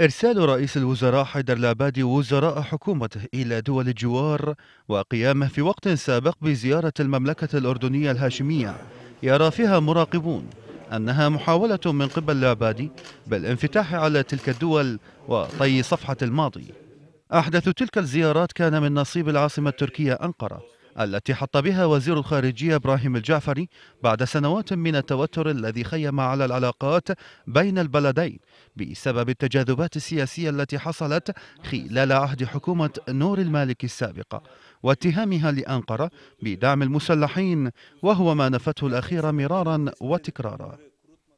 إرسال رئيس الوزراء حيدر العبادي وزراء حكومته إلى دول الجوار وقيامه في وقت سابق بزيارة المملكة الأردنية الهاشمية يرى فيها مراقبون أنها محاولة من قبل العبادي بالانفتاح على تلك الدول وطي صفحة الماضي أحدث تلك الزيارات كان من نصيب العاصمة التركية أنقرة التي حط بها وزير الخارجية إبراهيم الجعفري بعد سنوات من التوتر الذي خيم على العلاقات بين البلدين بسبب التجاذبات السياسية التي حصلت خلال عهد حكومة نور المالك السابقة واتهامها لأنقرة بدعم المسلحين وهو ما نفته الأخيرة مرارا وتكرارا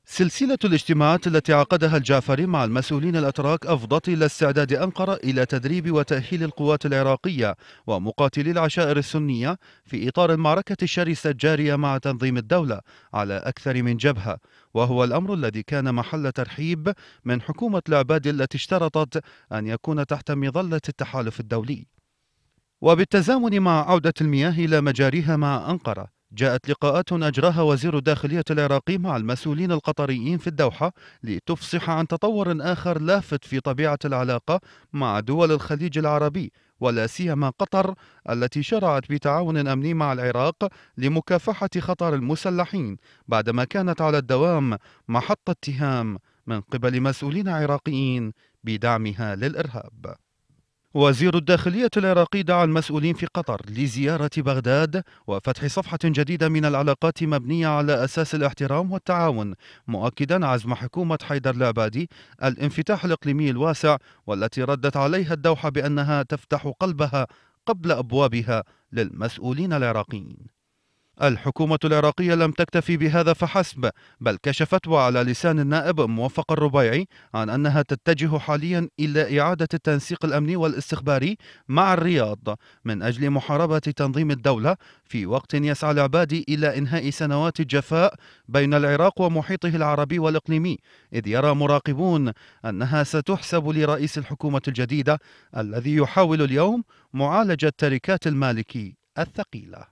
سلسلة الاجتماعات التي عقدها الجعفري مع المسؤولين الأتراك أفضت إلى استعداد أنقرة إلى تدريب وتأهيل القوات العراقية ومقاتلي العشائر السنية في إطار المعركة الشرسة الجارية مع تنظيم الدولة على أكثر من جبهة وهو الأمر الذي كان محل ترحيب من حكومة العباد التي اشترطت أن يكون تحت مظلة التحالف الدولي وبالتزامن مع عودة المياه إلى مجاريها مع أنقرة جاءت لقاءات أجراها وزير الداخلية العراقي مع المسؤولين القطريين في الدوحة لتفصح عن تطور آخر لافت في طبيعة العلاقة مع دول الخليج العربي ولا سيما قطر التي شرعت بتعاون أمني مع العراق لمكافحة خطر المسلحين بعدما كانت على الدوام محط اتهام من قبل مسؤولين عراقيين بدعمها للإرهاب وزير الداخلية العراقي دعا المسؤولين في قطر لزيارة بغداد وفتح صفحة جديدة من العلاقات مبنية على أساس الاحترام والتعاون مؤكدا عزم حكومة حيدر العبادي الانفتاح الإقليمي الواسع والتي ردت عليها الدوحة بأنها تفتح قلبها قبل أبوابها للمسؤولين العراقيين الحكومة العراقية لم تكتفي بهذا فحسب بل كشفت وعلى لسان النائب موفق الربيعي عن أنها تتجه حاليا إلى إعادة التنسيق الأمني والاستخباري مع الرياض من أجل محاربة تنظيم الدولة في وقت يسعى العبادي إلى إنهاء سنوات الجفاء بين العراق ومحيطه العربي والإقليمي إذ يرى مراقبون أنها ستحسب لرئيس الحكومة الجديدة الذي يحاول اليوم معالجة تركات المالكي الثقيله